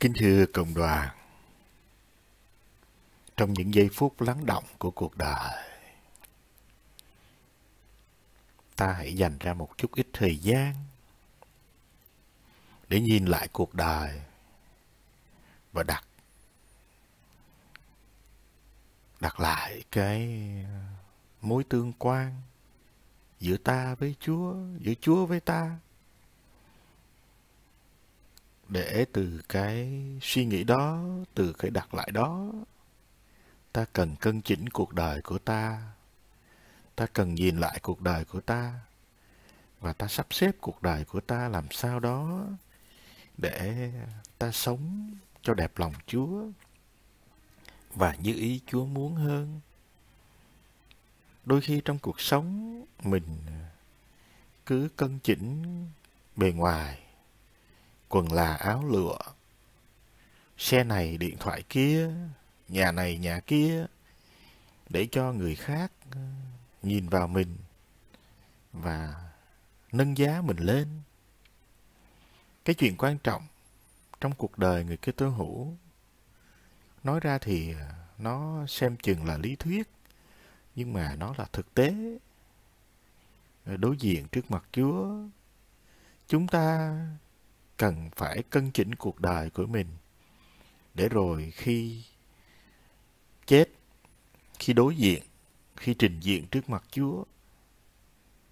Kính thưa Cộng đoàn, trong những giây phút lắng động của cuộc đời, ta hãy dành ra một chút ít thời gian để nhìn lại cuộc đời và đặt đặt lại cái mối tương quan giữa ta với Chúa, giữa Chúa với ta để từ cái suy nghĩ đó từ cái đặt lại đó ta cần cân chỉnh cuộc đời của ta ta cần nhìn lại cuộc đời của ta và ta sắp xếp cuộc đời của ta làm sao đó để ta sống cho đẹp lòng chúa và như ý chúa muốn hơn đôi khi trong cuộc sống mình cứ cân chỉnh bề ngoài quần là áo lụa. Xe này điện thoại kia, nhà này nhà kia, để cho người khác nhìn vào mình và nâng giá mình lên. Cái chuyện quan trọng trong cuộc đời người kia tố hữu nói ra thì nó xem chừng là lý thuyết nhưng mà nó là thực tế đối diện trước mặt chúa chúng ta cần phải cân chỉnh cuộc đời của mình để rồi khi chết khi đối diện khi trình diện trước mặt chúa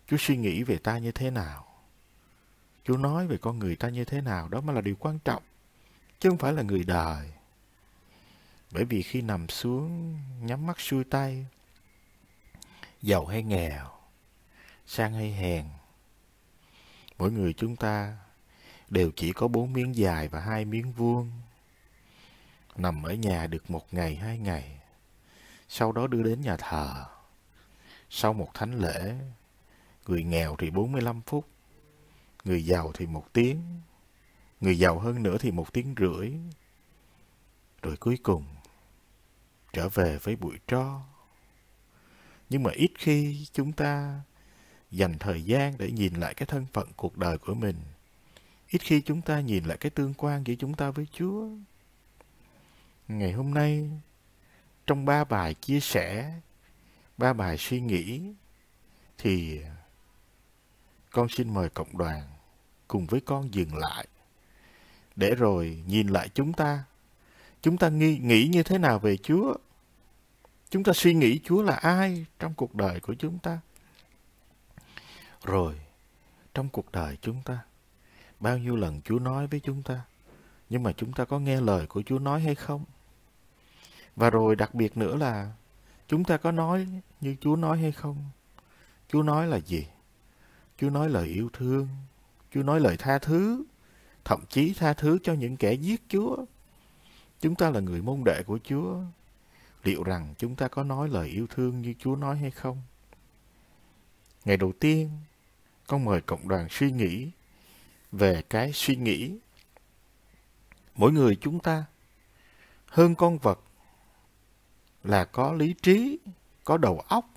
chúa suy nghĩ về ta như thế nào chúa nói về con người ta như thế nào đó mới là điều quan trọng chứ không phải là người đời bởi vì khi nằm xuống nhắm mắt xuôi tay giàu hay nghèo sang hay hèn mỗi người chúng ta đều chỉ có bốn miếng dài và hai miếng vuông. Nằm ở nhà được một ngày hai ngày, sau đó đưa đến nhà thờ. Sau một thánh lễ, người nghèo thì 45 phút, người giàu thì một tiếng, người giàu hơn nữa thì một tiếng rưỡi. Rồi cuối cùng, trở về với bụi tro. Nhưng mà ít khi chúng ta dành thời gian để nhìn lại cái thân phận cuộc đời của mình – ít khi chúng ta nhìn lại cái tương quan giữa chúng ta với Chúa. Ngày hôm nay, trong ba bài chia sẻ, ba bài suy nghĩ, thì con xin mời cộng đoàn cùng với con dừng lại để rồi nhìn lại chúng ta chúng ta nghi, nghĩ như thế nào về chúa chúng ta suy nghĩ chúa là ai trong cuộc đời của chúng ta rồi trong cuộc đời chúng ta Bao nhiêu lần Chúa nói với chúng ta, nhưng mà chúng ta có nghe lời của Chúa nói hay không? Và rồi đặc biệt nữa là chúng ta có nói như Chúa nói hay không? Chúa nói là gì? Chúa nói lời yêu thương, Chúa nói lời tha thứ, thậm chí tha thứ cho những kẻ giết Chúa. Chúng ta là người môn đệ của Chúa. Liệu rằng chúng ta có nói lời yêu thương như Chúa nói hay không? Ngày đầu tiên, con mời cộng đoàn suy nghĩ về cái suy nghĩ mỗi người chúng ta hơn con vật là có lý trí có đầu óc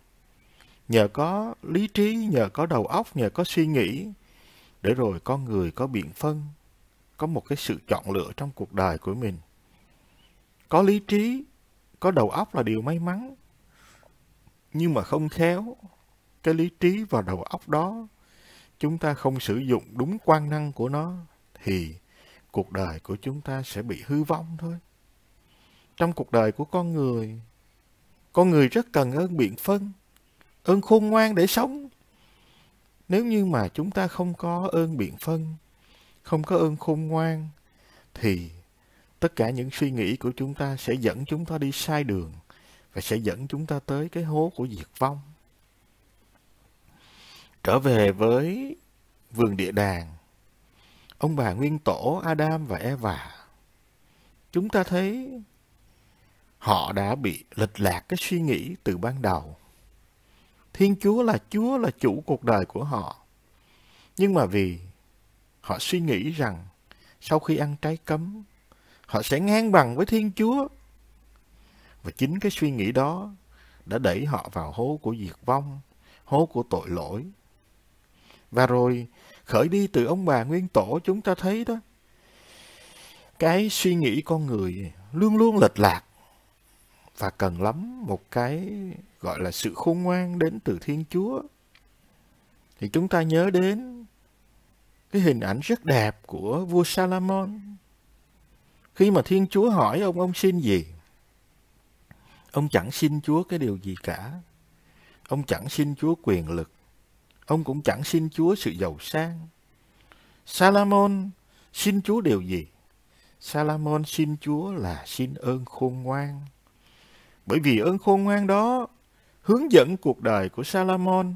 nhờ có lý trí nhờ có đầu óc nhờ có suy nghĩ để rồi con người có biện phân có một cái sự chọn lựa trong cuộc đời của mình có lý trí có đầu óc là điều may mắn nhưng mà không khéo cái lý trí và đầu óc đó chúng ta không sử dụng đúng quan năng của nó thì cuộc đời của chúng ta sẽ bị hư vong thôi. Trong cuộc đời của con người, con người rất cần ơn biện phân, ơn khôn ngoan để sống. Nếu như mà chúng ta không có ơn biện phân, không có ơn khôn ngoan, thì tất cả những suy nghĩ của chúng ta sẽ dẫn chúng ta đi sai đường và sẽ dẫn chúng ta tới cái hố của diệt vong. Trở về với vườn địa đàng, ông bà nguyên tổ Adam và Eva, chúng ta thấy họ đã bị lệch lạc cái suy nghĩ từ ban đầu. Thiên Chúa là Chúa là chủ cuộc đời của họ. Nhưng mà vì họ suy nghĩ rằng sau khi ăn trái cấm, họ sẽ ngang bằng với Thiên Chúa. Và chính cái suy nghĩ đó đã đẩy họ vào hố của diệt vong, hố của tội lỗi, và rồi, khởi đi từ ông bà nguyên tổ chúng ta thấy đó. Cái suy nghĩ con người luôn luôn lệch lạc và cần lắm một cái gọi là sự khôn ngoan đến từ Thiên Chúa. Thì chúng ta nhớ đến cái hình ảnh rất đẹp của vua Salomon. Khi mà Thiên Chúa hỏi ông, ông xin gì? Ông chẳng xin Chúa cái điều gì cả. Ông chẳng xin Chúa quyền lực ông cũng chẳng xin Chúa sự giàu sang. Salomon xin Chúa điều gì? Salomon xin Chúa là xin ơn khôn ngoan. Bởi vì ơn khôn ngoan đó hướng dẫn cuộc đời của Salomon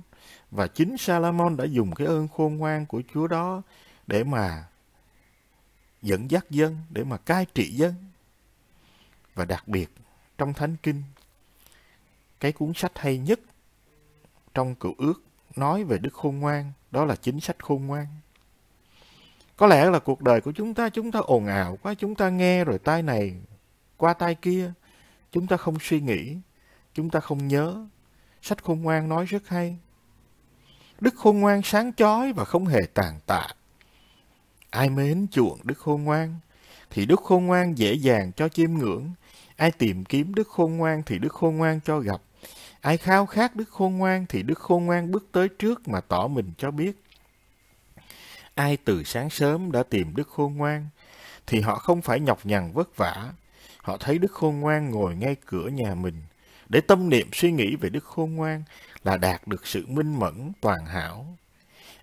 và chính Salomon đã dùng cái ơn khôn ngoan của Chúa đó để mà dẫn dắt dân, để mà cai trị dân. Và đặc biệt trong Thánh Kinh, cái cuốn sách hay nhất trong cựu ước nói về đức khôn ngoan, đó là chính sách khôn ngoan. Có lẽ là cuộc đời của chúng ta, chúng ta ồn ào quá, chúng ta nghe rồi tai này, qua tai kia, chúng ta không suy nghĩ, chúng ta không nhớ. Sách khôn ngoan nói rất hay. Đức khôn ngoan sáng chói và không hề tàn tạ. Ai mến chuộng đức khôn ngoan, thì đức khôn ngoan dễ dàng cho chiêm ngưỡng. Ai tìm kiếm đức khôn ngoan thì đức khôn ngoan cho gặp. Ai khao khát đức khôn ngoan thì đức khôn ngoan bước tới trước mà tỏ mình cho biết. Ai từ sáng sớm đã tìm đức khôn ngoan thì họ không phải nhọc nhằn vất vả. Họ thấy đức khôn ngoan ngồi ngay cửa nhà mình để tâm niệm suy nghĩ về đức khôn ngoan là đạt được sự minh mẫn toàn hảo.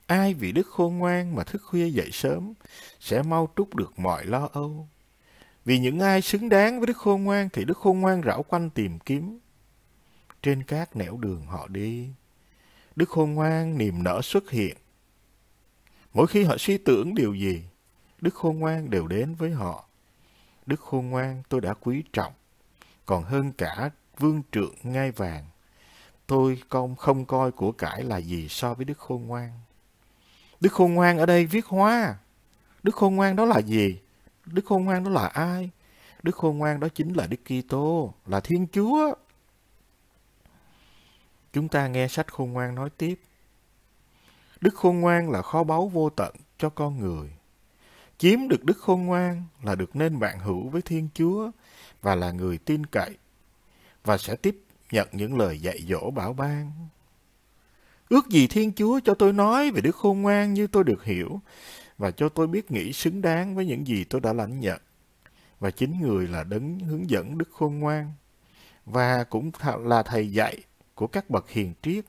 Ai vì đức khôn ngoan mà thức khuya dậy sớm sẽ mau trút được mọi lo âu. Vì những ai xứng đáng với đức khôn ngoan thì đức khôn ngoan rảo quanh tìm kiếm, trên các nẻo đường họ đi. Đức khôn ngoan niềm nở xuất hiện. Mỗi khi họ suy tưởng điều gì, Đức khôn ngoan đều đến với họ. Đức khôn ngoan tôi đã quý trọng, còn hơn cả vương trượng ngai vàng. Tôi không, không coi của cải là gì so với Đức khôn ngoan. Đức khôn ngoan ở đây viết hoa. Đức khôn ngoan đó là gì? Đức khôn ngoan đó là ai? Đức khôn ngoan đó chính là Đức Kitô, là Thiên Chúa. Chúng ta nghe sách khôn ngoan nói tiếp. Đức khôn ngoan là kho báu vô tận cho con người. Chiếm được đức khôn ngoan là được nên bạn hữu với Thiên Chúa và là người tin cậy và sẽ tiếp nhận những lời dạy dỗ bảo ban. Ước gì Thiên Chúa cho tôi nói về đức khôn ngoan như tôi được hiểu và cho tôi biết nghĩ xứng đáng với những gì tôi đã lãnh nhận. Và chính người là đấng hướng dẫn đức khôn ngoan và cũng là thầy dạy của các bậc hiền triết.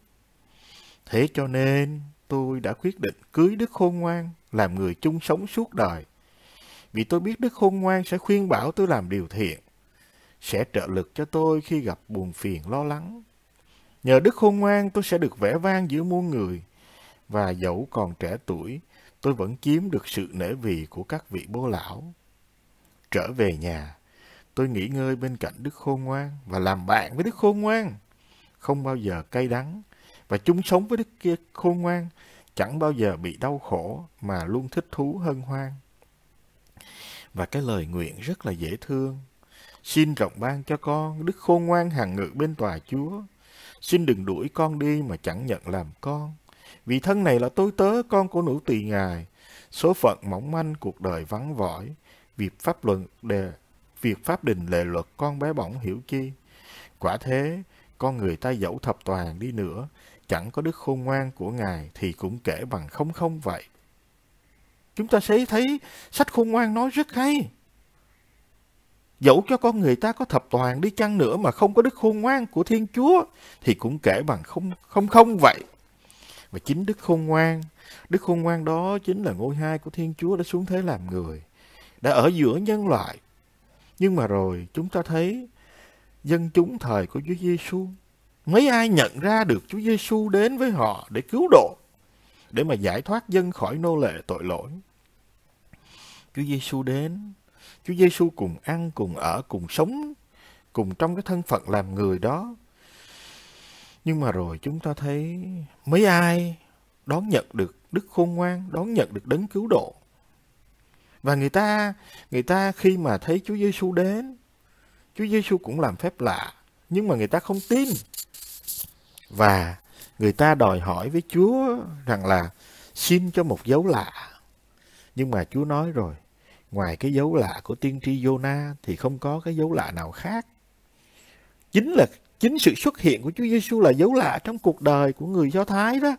Thế cho nên tôi đã quyết định cưới Đức Khôn Ngoan làm người chung sống suốt đời. Vì tôi biết Đức Khôn Ngoan sẽ khuyên bảo tôi làm điều thiện, sẽ trợ lực cho tôi khi gặp buồn phiền lo lắng. Nhờ Đức Khôn Ngoan tôi sẽ được vẽ vang giữa muôn người, và dẫu còn trẻ tuổi, tôi vẫn chiếm được sự nể vì của các vị bố lão. Trở về nhà, tôi nghỉ ngơi bên cạnh Đức Khôn Ngoan và làm bạn với Đức Khôn Ngoan không bao giờ cay đắng và chúng sống với đức kia khôn ngoan chẳng bao giờ bị đau khổ mà luôn thích thú hân hoan và cái lời nguyện rất là dễ thương xin rộng ban cho con đức khôn ngoan hằng ngự bên tòa chúa xin đừng đuổi con đi mà chẳng nhận làm con vì thân này là tôi tớ con của nữ tỳ ngài số phận mỏng manh cuộc đời vắng vỏi việc pháp luận đề việc pháp đình lệ luật con bé bỏng hiểu chi quả thế con người ta dẫu thập toàn đi nữa, chẳng có đức khôn ngoan của Ngài thì cũng kể bằng không không vậy. Chúng ta sẽ thấy sách khôn ngoan nói rất hay. Dẫu cho con người ta có thập toàn đi chăng nữa mà không có đức khôn ngoan của Thiên Chúa thì cũng kể bằng không không không vậy. Và chính đức khôn ngoan, đức khôn ngoan đó chính là ngôi hai của Thiên Chúa đã xuống thế làm người, đã ở giữa nhân loại. Nhưng mà rồi chúng ta thấy dân chúng thời của Chúa Giêsu. Mấy ai nhận ra được Chúa Giêsu đến với họ để cứu độ, để mà giải thoát dân khỏi nô lệ tội lỗi. Chúa Giêsu đến, Chúa Giêsu cùng ăn, cùng ở, cùng sống, cùng trong cái thân phận làm người đó. Nhưng mà rồi chúng ta thấy mấy ai đón nhận được đức khôn ngoan, đón nhận được đấng cứu độ. Và người ta, người ta khi mà thấy Chúa Giêsu đến, Chúa Giêsu cũng làm phép lạ, nhưng mà người ta không tin. Và người ta đòi hỏi với Chúa rằng là xin cho một dấu lạ. Nhưng mà Chúa nói rồi, ngoài cái dấu lạ của tiên tri Jonah thì không có cái dấu lạ nào khác. Chính là chính sự xuất hiện của Chúa Giêsu là dấu lạ trong cuộc đời của người Do Thái đó.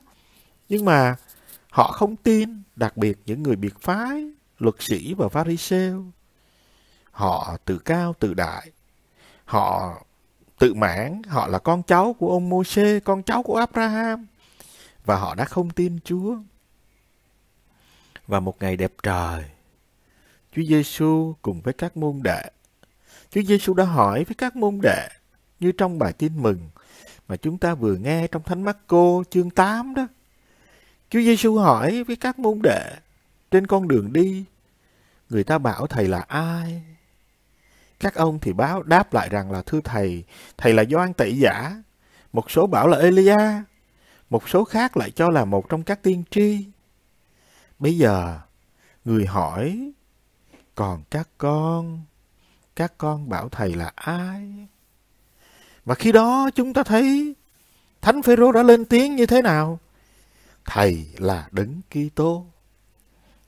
Nhưng mà họ không tin, đặc biệt những người biệt phái, luật sĩ và Pharisee, Họ tự cao tự đại, Họ tự mãn, họ là con cháu của ông môi con cháu của Abraham. Và họ đã không tin Chúa. Và một ngày đẹp trời, Chúa Giêsu cùng với các môn đệ. Chúa Giêsu đã hỏi với các môn đệ như trong bài tin mừng mà chúng ta vừa nghe trong Thánh Mắc Cô chương 8 đó. Chúa Giêsu hỏi với các môn đệ trên con đường đi, người ta bảo thầy là ai? Các ông thì báo đáp lại rằng là thưa thầy, thầy là Doan tẩy giả. Một số bảo là Elia, một số khác lại cho là một trong các tiên tri. Bây giờ, người hỏi, còn các con, các con bảo thầy là ai? Và khi đó chúng ta thấy Thánh Phêrô đã lên tiếng như thế nào? Thầy là Đấng Kitô.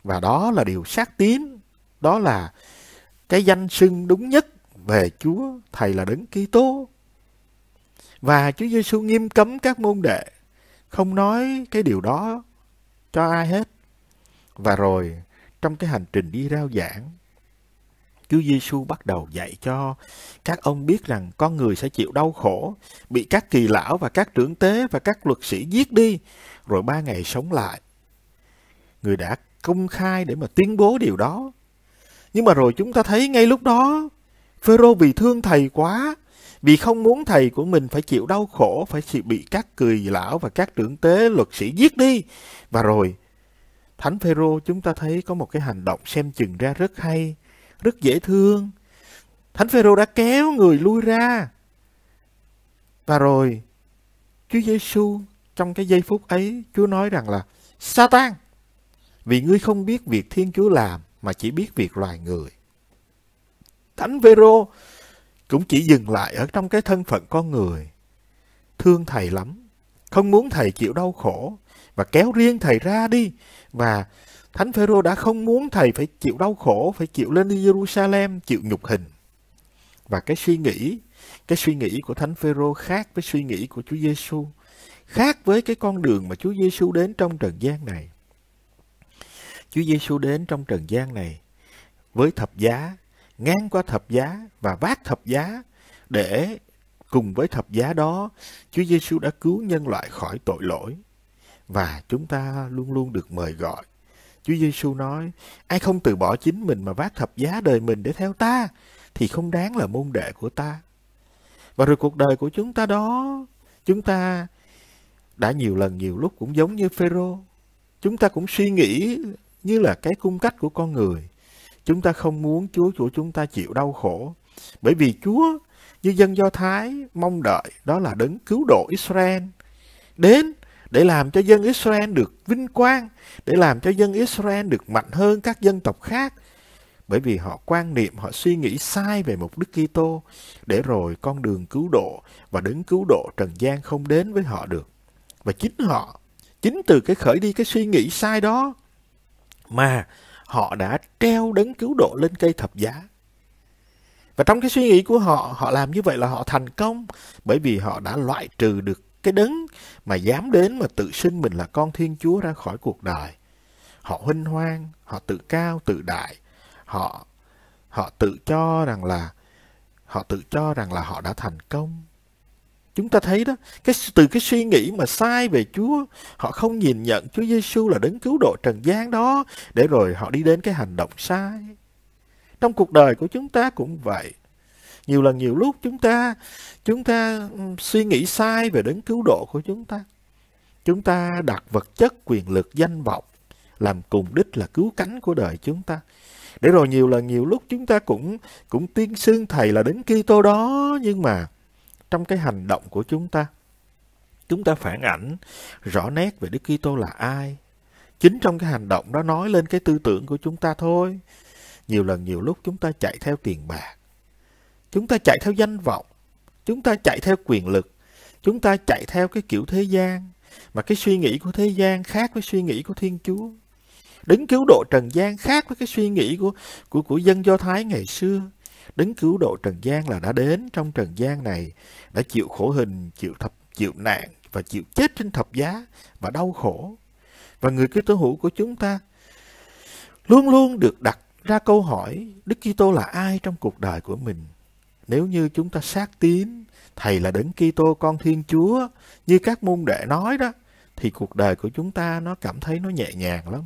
Và đó là điều xác tín, đó là cái danh xưng đúng nhất về Chúa thầy là Đấng Kitô. Và Chúa Giêsu nghiêm cấm các môn đệ không nói cái điều đó cho ai hết. Và rồi trong cái hành trình đi rao giảng, Chúa Giêsu bắt đầu dạy cho các ông biết rằng con người sẽ chịu đau khổ, bị các kỳ lão và các trưởng tế và các luật sĩ giết đi, rồi ba ngày sống lại. Người đã công khai để mà tuyên bố điều đó nhưng mà rồi chúng ta thấy ngay lúc đó, Phêrô vì thương thầy quá, vì không muốn thầy của mình phải chịu đau khổ, phải chịu bị các cười lão và các trưởng tế luật sĩ giết đi. Và rồi, Thánh Phêrô chúng ta thấy có một cái hành động xem chừng ra rất hay, rất dễ thương. Thánh Phêrô đã kéo người lui ra. Và rồi, Chúa Giêsu trong cái giây phút ấy, Chúa nói rằng là Satan, vì ngươi không biết việc Thiên Chúa làm, mà chỉ biết việc loài người. Thánh Vero cũng chỉ dừng lại ở trong cái thân phận con người. Thương thầy lắm, không muốn thầy chịu đau khổ và kéo riêng thầy ra đi. Và Thánh Phêrô đã không muốn thầy phải chịu đau khổ, phải chịu lên đi Jerusalem, chịu nhục hình. Và cái suy nghĩ, cái suy nghĩ của Thánh Phêrô khác với suy nghĩ của Chúa Giêsu, khác với cái con đường mà Chúa Giêsu đến trong trần gian này. Chúa Giêsu đến trong trần gian này với thập giá, ngang qua thập giá và vác thập giá để cùng với thập giá đó, Chúa Giêsu đã cứu nhân loại khỏi tội lỗi và chúng ta luôn luôn được mời gọi. Chúa Giêsu nói: Ai không từ bỏ chính mình mà vác thập giá đời mình để theo ta thì không đáng là môn đệ của ta. Và rồi cuộc đời của chúng ta đó, chúng ta đã nhiều lần nhiều lúc cũng giống như Phêrô. Chúng ta cũng suy nghĩ như là cái cung cách của con người. Chúng ta không muốn Chúa của chúng ta chịu đau khổ, bởi vì Chúa như dân Do Thái mong đợi đó là đấng cứu độ Israel đến để làm cho dân Israel được vinh quang, để làm cho dân Israel được mạnh hơn các dân tộc khác. Bởi vì họ quan niệm, họ suy nghĩ sai về mục đích Kitô, để rồi con đường cứu độ và đấng cứu độ trần gian không đến với họ được. Và chính họ, chính từ cái khởi đi cái suy nghĩ sai đó, mà họ đã treo đấng cứu độ lên cây thập giá. Và trong cái suy nghĩ của họ, họ làm như vậy là họ thành công bởi vì họ đã loại trừ được cái đấng mà dám đến mà tự xưng mình là con Thiên Chúa ra khỏi cuộc đời. Họ huynh hoang, họ tự cao, tự đại, họ họ tự cho rằng là họ tự cho rằng là họ đã thành công chúng ta thấy đó cái từ cái suy nghĩ mà sai về Chúa họ không nhìn nhận Chúa Giêsu là đấng cứu độ trần gian đó để rồi họ đi đến cái hành động sai trong cuộc đời của chúng ta cũng vậy nhiều lần nhiều lúc chúng ta chúng ta suy nghĩ sai về đấng cứu độ của chúng ta chúng ta đặt vật chất quyền lực danh vọng làm cùng đích là cứu cánh của đời chúng ta để rồi nhiều lần nhiều lúc chúng ta cũng cũng tiên xưng thầy là đấng Kitô đó nhưng mà trong cái hành động của chúng ta. Chúng ta phản ảnh rõ nét về Đức Kitô là ai. Chính trong cái hành động đó nói lên cái tư tưởng của chúng ta thôi. Nhiều lần nhiều lúc chúng ta chạy theo tiền bạc. Chúng ta chạy theo danh vọng. Chúng ta chạy theo quyền lực. Chúng ta chạy theo cái kiểu thế gian. Mà cái suy nghĩ của thế gian khác với suy nghĩ của Thiên Chúa. đứng cứu độ trần gian khác với cái suy nghĩ của của của dân Do Thái ngày xưa đấng cứu độ trần gian là đã đến trong trần gian này, đã chịu khổ hình, chịu thập, chịu nạn và chịu chết trên thập giá và đau khổ. Và người Kitô hữu của chúng ta luôn luôn được đặt ra câu hỏi Đức Kitô là ai trong cuộc đời của mình? Nếu như chúng ta xác tín thầy là đấng Kitô con Thiên Chúa như các môn đệ nói đó thì cuộc đời của chúng ta nó cảm thấy nó nhẹ nhàng lắm.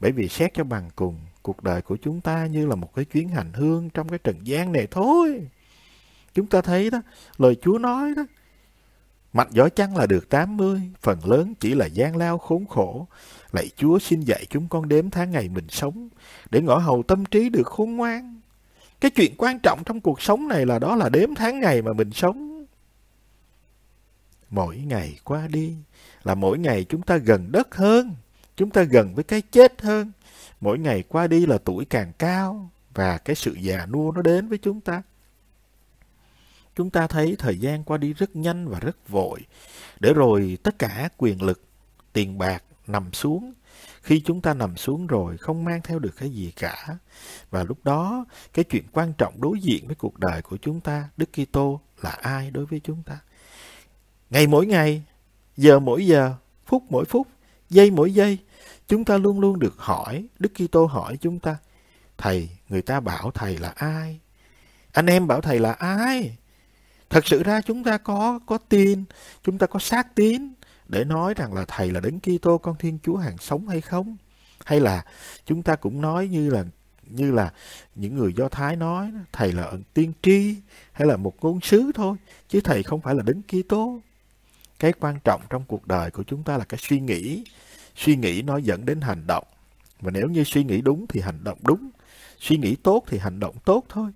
Bởi vì xét cho bằng cùng Cuộc đời của chúng ta như là một cái chuyến hành hương trong cái trần gian này thôi. Chúng ta thấy đó, lời Chúa nói đó, Mạnh giỏi chăng là được 80, phần lớn chỉ là gian lao khốn khổ. Lạy Chúa xin dạy chúng con đếm tháng ngày mình sống, để ngõ hầu tâm trí được khôn ngoan. Cái chuyện quan trọng trong cuộc sống này là đó là đếm tháng ngày mà mình sống. Mỗi ngày qua đi là mỗi ngày chúng ta gần đất hơn, chúng ta gần với cái chết hơn, mỗi ngày qua đi là tuổi càng cao và cái sự già nua nó đến với chúng ta chúng ta thấy thời gian qua đi rất nhanh và rất vội để rồi tất cả quyền lực tiền bạc nằm xuống khi chúng ta nằm xuống rồi không mang theo được cái gì cả và lúc đó cái chuyện quan trọng đối diện với cuộc đời của chúng ta đức kitô là ai đối với chúng ta ngày mỗi ngày giờ mỗi giờ phút mỗi phút giây mỗi giây Chúng ta luôn luôn được hỏi, Đức Kitô hỏi chúng ta, Thầy, người ta bảo Thầy là ai? Anh em bảo Thầy là ai? Thật sự ra chúng ta có có tin, chúng ta có xác tín để nói rằng là Thầy là Đấng Kitô con Thiên Chúa hàng sống hay không? Hay là chúng ta cũng nói như là như là những người Do Thái nói, Thầy là tiên tri hay là một ngôn sứ thôi, chứ Thầy không phải là Đấng Kitô. Cái quan trọng trong cuộc đời của chúng ta là cái suy nghĩ, Suy nghĩ nó dẫn đến hành động. Và nếu như suy nghĩ đúng thì hành động đúng. Suy nghĩ tốt thì hành động tốt thôi.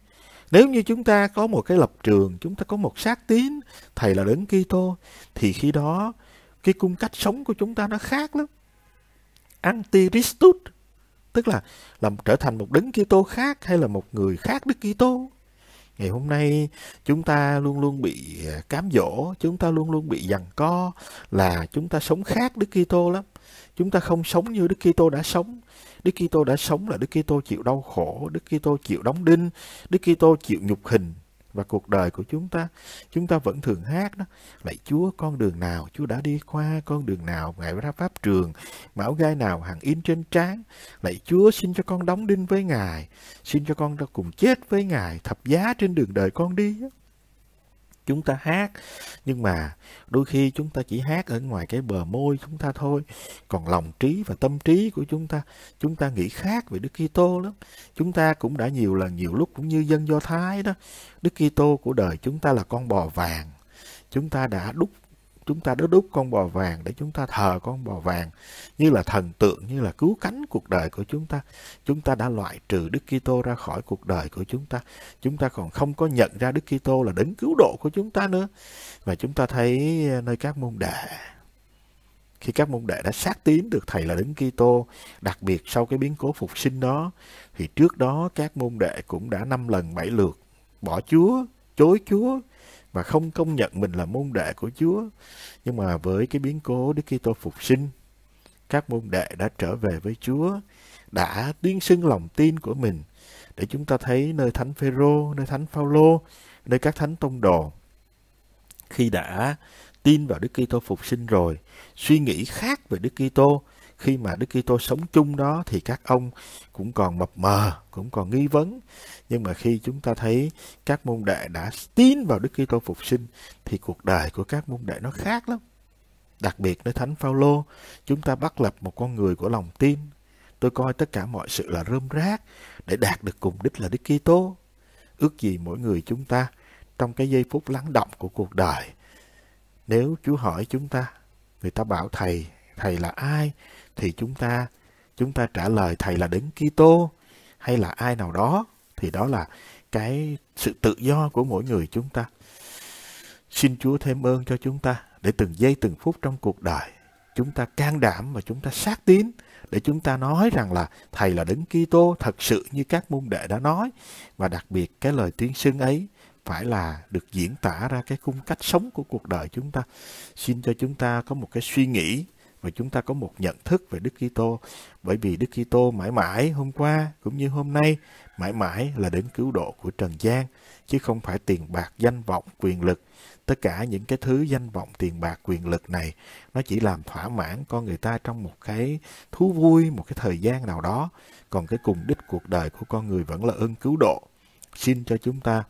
Nếu như chúng ta có một cái lập trường, chúng ta có một xác tín, Thầy là Đấng Kitô thì khi đó cái cung cách sống của chúng ta nó khác lắm. Antiristus, tức là làm trở thành một Đấng Kitô khác hay là một người khác Đức Kitô. Ngày hôm nay chúng ta luôn luôn bị à, cám dỗ, chúng ta luôn luôn bị giằng co là chúng ta sống khác Đức Kitô lắm. Chúng ta không sống như Đức Kitô đã sống. Đức Kitô đã sống là Đức Kitô chịu đau khổ, Đức Kitô chịu đóng đinh, Đức Kitô chịu nhục hình và cuộc đời của chúng ta chúng ta vẫn thường hát đó lạy chúa con đường nào chúa đã đi qua con đường nào ngài ra pháp trường mão gai nào hàng in trên trán lạy chúa xin cho con đóng đinh với ngài xin cho con ra cùng chết với ngài thập giá trên đường đời con đi chúng ta hát nhưng mà đôi khi chúng ta chỉ hát ở ngoài cái bờ môi chúng ta thôi còn lòng trí và tâm trí của chúng ta chúng ta nghĩ khác về Đức Kitô lắm chúng ta cũng đã nhiều lần nhiều lúc cũng như dân Do Thái đó Đức Kitô của đời chúng ta là con bò vàng chúng ta đã đúc chúng ta đốt đúc con bò vàng để chúng ta thờ con bò vàng như là thần tượng như là cứu cánh cuộc đời của chúng ta chúng ta đã loại trừ Đức Kitô ra khỏi cuộc đời của chúng ta chúng ta còn không có nhận ra Đức Kitô là đấng cứu độ của chúng ta nữa và chúng ta thấy nơi các môn đệ khi các môn đệ đã xác tín được thầy là đấng Kitô, đặc biệt sau cái biến cố phục sinh đó, thì trước đó các môn đệ cũng đã năm lần bảy lượt bỏ Chúa, chối Chúa, và không công nhận mình là môn đệ của Chúa. Nhưng mà với cái biến cố Đức Kitô phục sinh, các môn đệ đã trở về với Chúa, đã tuyên xưng lòng tin của mình để chúng ta thấy nơi thánh Phêrô, nơi thánh Phaolô, nơi các thánh tông đồ khi đã tin vào Đức Kitô phục sinh rồi, suy nghĩ khác về Đức Kitô khi mà Đức Kitô sống chung đó thì các ông cũng còn mập mờ, cũng còn nghi vấn. Nhưng mà khi chúng ta thấy các môn đệ đã tin vào Đức Kitô phục sinh thì cuộc đời của các môn đệ nó khác lắm. Đặc biệt nơi Thánh Phaolô, chúng ta bắt lập một con người của lòng tin. Tôi coi tất cả mọi sự là rơm rác để đạt được cùng đích là Đức Kitô. Ước gì mỗi người chúng ta trong cái giây phút lắng động của cuộc đời. Nếu Chúa hỏi chúng ta, người ta bảo thầy, thầy là ai? thì chúng ta chúng ta trả lời thầy là đấng Kitô hay là ai nào đó thì đó là cái sự tự do của mỗi người chúng ta. Xin Chúa thêm ơn cho chúng ta để từng giây từng phút trong cuộc đời chúng ta can đảm và chúng ta xác tín để chúng ta nói rằng là thầy là đấng Kitô thật sự như các môn đệ đã nói và đặc biệt cái lời tuyên xưng ấy phải là được diễn tả ra cái khung cách sống của cuộc đời chúng ta. Xin cho chúng ta có một cái suy nghĩ và chúng ta có một nhận thức về Đức Kitô bởi vì Đức Kitô mãi mãi hôm qua cũng như hôm nay mãi mãi là đến cứu độ của trần gian chứ không phải tiền bạc danh vọng quyền lực tất cả những cái thứ danh vọng tiền bạc quyền lực này nó chỉ làm thỏa mãn con người ta trong một cái thú vui một cái thời gian nào đó còn cái cùng đích cuộc đời của con người vẫn là ơn cứu độ xin cho chúng ta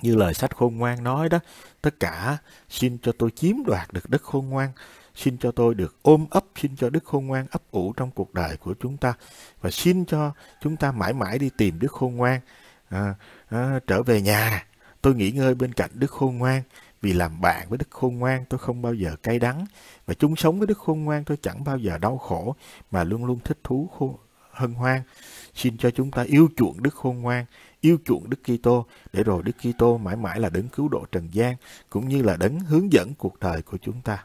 như lời sách khôn ngoan nói đó, tất cả xin cho tôi chiếm đoạt được đức khôn ngoan, xin cho tôi được ôm ấp, xin cho đức khôn ngoan ấp ủ trong cuộc đời của chúng ta và xin cho chúng ta mãi mãi đi tìm đức khôn ngoan, à, à, trở về nhà. Tôi nghỉ ngơi bên cạnh đức khôn ngoan vì làm bạn với đức khôn ngoan tôi không bao giờ cay đắng và chung sống với đức khôn ngoan tôi chẳng bao giờ đau khổ mà luôn luôn thích thú khôn, hân hoan xin cho chúng ta yêu chuộng đức khôn ngoan yêu chuộng Đức Kitô để rồi Đức Kitô mãi mãi là đấng cứu độ trần gian cũng như là đấng hướng dẫn cuộc đời của chúng ta.